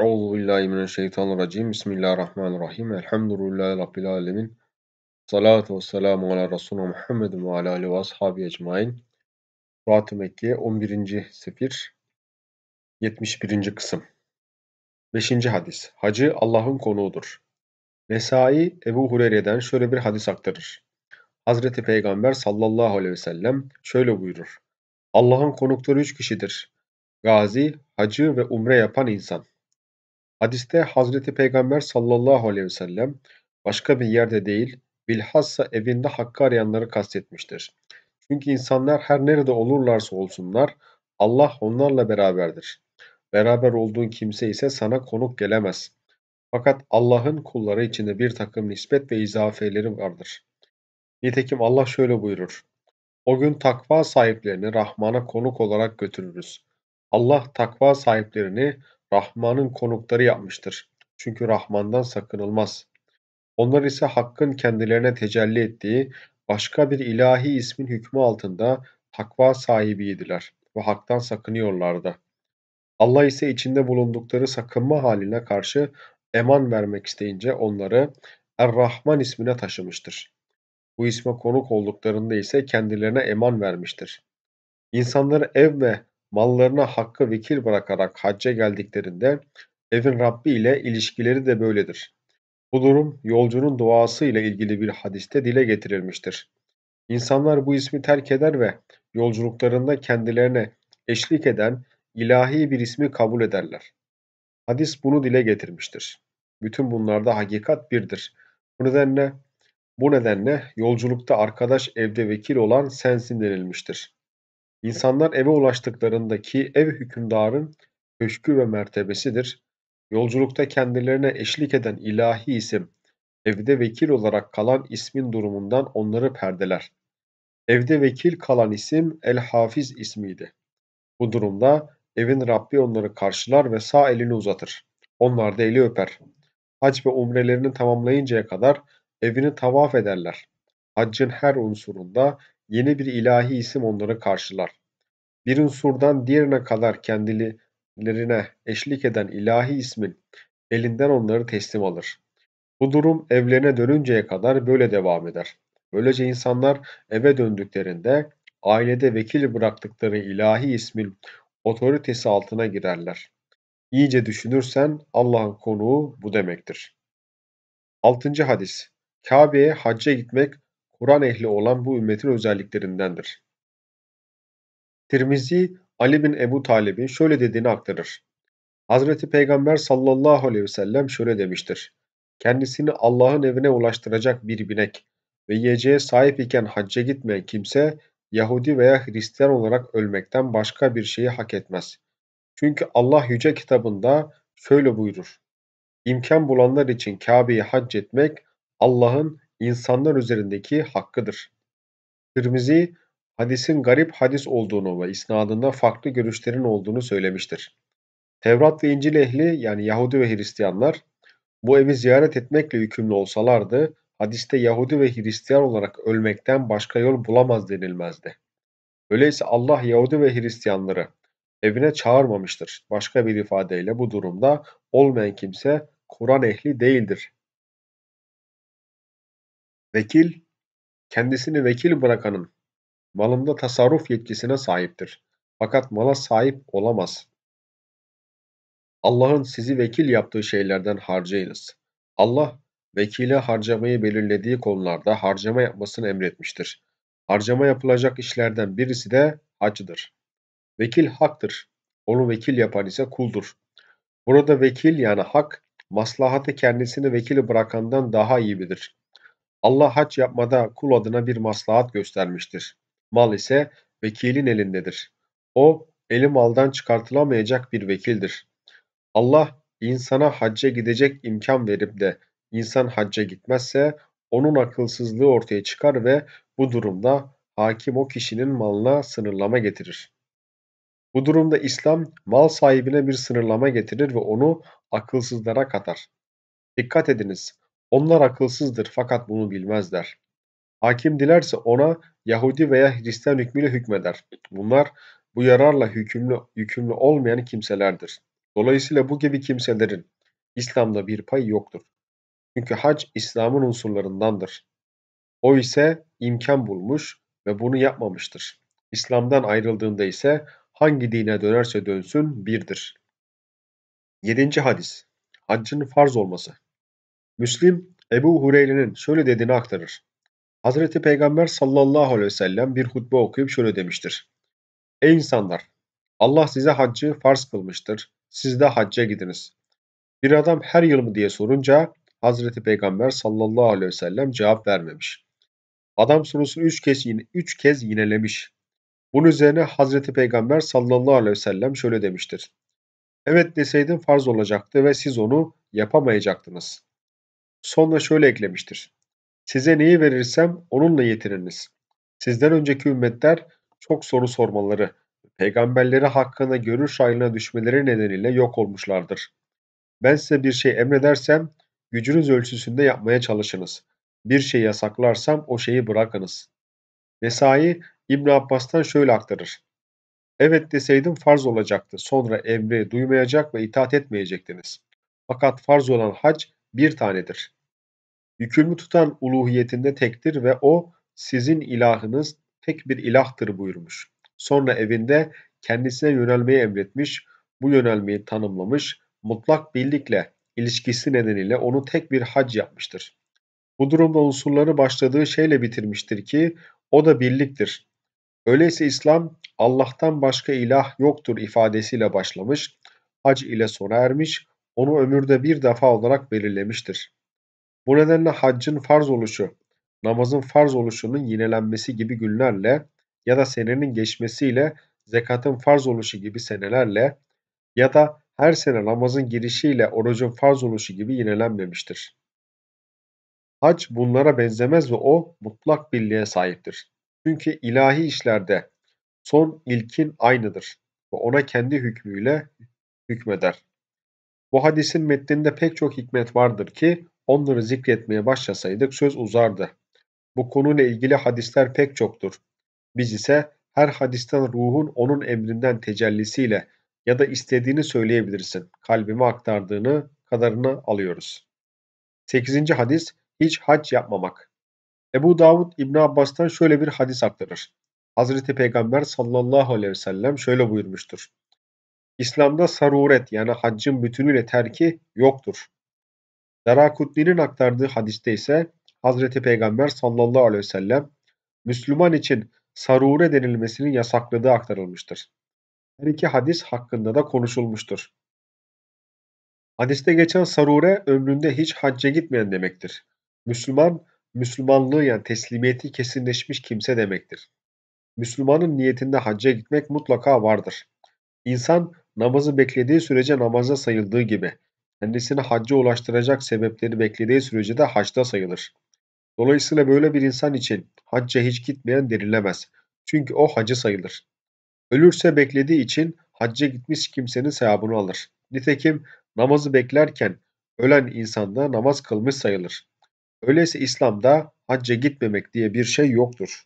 Euzu billahi mineşşeytanirracim. Bismillahirrahmanirrahim. Elhamdülillahi rabbil alamin. Salatu vesselamu ala Resulü Muhammedin ve ala alihi ve ashabi ecmaîn. Fuat-ı Mekke 11. sefir 71. kısım. 5. hadis. Hacı Allah'ın konuğudur. Nesai Ebu Hureyre'den şöyle bir hadis aktarır. Hazreti Peygamber sallallahu aleyhi ve sellem şöyle buyurur. Allah'ın konukları üç kişidir. Gazi, hacı ve umre yapan insan. Hadiste Hazreti Peygamber sallallahu aleyhi ve sellem başka bir yerde değil, bilhassa evinde hakkı arayanları kastetmiştir. Çünkü insanlar her nerede olurlarsa olsunlar, Allah onlarla beraberdir. Beraber olduğun kimse ise sana konuk gelemez. Fakat Allah'ın kulları içinde bir takım nispet ve izafeleri vardır. Nitekim Allah şöyle buyurur. O gün takva sahiplerini Rahman'a konuk olarak götürürüz. Allah takva sahiplerini Rahman'ın konukları yapmıştır. Çünkü Rahman'dan sakınılmaz. Onlar ise Hakk'ın kendilerine tecelli ettiği başka bir ilahi ismin hükmü altında takva sahibiydiler ve Hak'tan sakınıyorlardı. Allah ise içinde bulundukları sakınma haline karşı eman vermek isteyince onları Er-Rahman ismine taşımıştır. Bu isme konuk olduklarında ise kendilerine eman vermiştir. İnsanları ev ve mallarına hakkı vekil bırakarak hacca geldiklerinde evin Rabbi ile ilişkileri de böyledir. Bu durum yolcunun duası ile ilgili bir hadiste dile getirilmiştir. İnsanlar bu ismi terk eder ve yolculuklarında kendilerine eşlik eden ilahi bir ismi kabul ederler. Hadis bunu dile getirmiştir. Bütün bunlarda hakikat birdir. Bu nedenle bu nedenle yolculukta arkadaş evde vekil olan sensin denilmiştir. İnsanlar eve ulaştıklarındaki ev hükümdarın köşkü ve mertebesidir. Yolculukta kendilerine eşlik eden ilahi isim, evde vekil olarak kalan ismin durumundan onları perdeler. Evde vekil kalan isim El Hafiz ismiydi. Bu durumda evin Rabbi onları karşılar ve sağ elini uzatır. Onlar da eli öper. Hac ve umrelerini tamamlayıncaya kadar evini tavaf ederler. Haccın her unsurunda yeni bir ilahi isim onları karşılar. Bir unsurdan diğerine kadar kendilerine eşlik eden ilahi ismin elinden onları teslim alır. Bu durum evlerine dönünceye kadar böyle devam eder. Böylece insanlar eve döndüklerinde ailede vekil bıraktıkları ilahi ismin otoritesi altına girerler. İyice düşünürsen Allah'ın konuğu bu demektir. 6. hadis Kabe'ye hacca gitmek Kur'an ehli olan bu ümmetin özelliklerindendir. Tirmizi Ali bin Ebu Talib'in şöyle dediğini aktarır. Hazreti Peygamber sallallahu aleyhi ve sellem şöyle demiştir. Kendisini Allah'ın evine ulaştıracak bir binek ve yiyeceğe sahip iken hacca gitmeyen kimse Yahudi veya Hristiyan olarak ölmekten başka bir şeyi hak etmez. Çünkü Allah yüce kitabında şöyle buyurur. İmkan bulanlar için Kabe'yi hac etmek Allah'ın insanlar üzerindeki hakkıdır. Tirmizi, hadisin garip hadis olduğunu ve isnadında farklı görüşlerin olduğunu söylemiştir. Tevrat ve İncil ehli yani Yahudi ve Hristiyanlar bu evi ziyaret etmekle yükümlü olsalardı hadiste Yahudi ve Hristiyan olarak ölmekten başka yol bulamaz denilmezdi. Öyleyse Allah Yahudi ve Hristiyanları evine çağırmamıştır. Başka bir ifadeyle bu durumda olmayan kimse Kur'an ehli değildir Vekil, kendisini vekil bırakanın malında tasarruf yetkisine sahiptir. Fakat mala sahip olamaz. Allah'ın sizi vekil yaptığı şeylerden harcayınız. Allah, vekile harcamayı belirlediği konularda harcama yapmasını emretmiştir. Harcama yapılacak işlerden birisi de hacıdır. Vekil haktır. Onu vekil yapan ise kuldur. Burada vekil yani hak, maslahatı kendisini vekili bırakandan daha iyi bilir. Allah hac yapmada kul adına bir maslahat göstermiştir. Mal ise vekilin elindedir. O eli maldan çıkartılamayacak bir vekildir. Allah insana hacca gidecek imkan verip de insan hacca gitmezse onun akılsızlığı ortaya çıkar ve bu durumda hakim o kişinin malına sınırlama getirir. Bu durumda İslam mal sahibine bir sınırlama getirir ve onu akılsızlara katar. Dikkat ediniz, onlar akılsızdır fakat bunu bilmezler. Hakim dilerse ona Yahudi veya Hristiyan hükmüyle hükmeder. Bunlar bu yararla hükümlü, yükümlü olmayan kimselerdir. Dolayısıyla bu gibi kimselerin İslam'da bir payı yoktur. Çünkü hac İslam'ın unsurlarındandır. O ise imkan bulmuş ve bunu yapmamıştır. İslam'dan ayrıldığında ise hangi dine dönerse dönsün birdir. 7. Hadis Haccın farz olması Müslim Ebu Hureyre'nin şöyle dediğini aktarır. Hazreti Peygamber sallallahu aleyhi ve sellem bir hutbe okuyup şöyle demiştir. Ey insanlar! Allah size haccı farz kılmıştır. Siz de hacca gidiniz. Bir adam her yıl mı diye sorunca Hazreti Peygamber sallallahu aleyhi ve sellem cevap vermemiş. Adam sorusunu üç kez, üç kez yinelemiş. Bunun üzerine Hazreti Peygamber sallallahu aleyhi ve sellem şöyle demiştir. Evet deseydin farz olacaktı ve siz onu yapamayacaktınız. Sonra şöyle eklemiştir. Size neyi verirsem onunla yetininiz. Sizden önceki ümmetler çok soru sormaları, peygamberleri hakkında görüş ayrılığına düşmeleri nedeniyle yok olmuşlardır. Ben size bir şey emredersem gücünüz ölçüsünde yapmaya çalışınız. Bir şey yasaklarsam o şeyi bırakınız. Nesai İbn Abbas'tan şöyle aktarır. Evet deseydim farz olacaktı. Sonra emri duymayacak ve itaat etmeyecektiniz. Fakat farz olan hac bir tanedir. Yükümlü tutan uluhiyetinde tektir ve o sizin ilahınız tek bir ilahtır buyurmuş. Sonra evinde kendisine yönelmeyi emretmiş, bu yönelmeyi tanımlamış, mutlak birlikle ilişkisi nedeniyle onu tek bir hac yapmıştır. Bu durumda unsurları başladığı şeyle bitirmiştir ki o da birliktir. Öyleyse İslam Allah'tan başka ilah yoktur ifadesiyle başlamış, hac ile sona ermiş, onu ömürde bir defa olarak belirlemiştir. Bu nedenle haccın farz oluşu, namazın farz oluşunun yinelenmesi gibi günlerle ya da senenin geçmesiyle zekatın farz oluşu gibi senelerle ya da her sene namazın girişiyle orucun farz oluşu gibi yinelenmemiştir. Hac bunlara benzemez ve o mutlak birliğe sahiptir. Çünkü ilahi işlerde son ilkin aynıdır ve ona kendi hükmüyle hükmeder. Bu hadisin metninde pek çok hikmet vardır ki onları zikretmeye başlasaydık söz uzardı. Bu konuyla ilgili hadisler pek çoktur. Biz ise her hadisten ruhun onun emrinden tecellisiyle ya da istediğini söyleyebilirsin. Kalbime aktardığını kadarını alıyoruz. 8. hadis hiç hac yapmamak. Ebu Davud İbn Abbas'tan şöyle bir hadis aktarır. Hazreti Peygamber sallallahu aleyhi ve sellem şöyle buyurmuştur. İslam'da saruret yani haccın bütünüyle terki yoktur. Darakutni'nin aktardığı hadiste ise Hazreti Peygamber sallallahu aleyhi ve sellem Müslüman için sarure denilmesinin yasakladığı aktarılmıştır. Her iki hadis hakkında da konuşulmuştur. Hadiste geçen sarure ömründe hiç hacca gitmeyen demektir. Müslüman, Müslümanlığı yani teslimiyeti kesinleşmiş kimse demektir. Müslümanın niyetinde hacca gitmek mutlaka vardır. İnsan namazı beklediği sürece namaza sayıldığı gibi, kendisini hacca ulaştıracak sebepleri beklediği sürece de haçta sayılır. Dolayısıyla böyle bir insan için hacca hiç gitmeyen denilemez. Çünkü o hacı sayılır. Ölürse beklediği için hacca gitmiş kimsenin sevabını alır. Nitekim namazı beklerken ölen insanda namaz kılmış sayılır. Öyleyse İslam'da hacca gitmemek diye bir şey yoktur.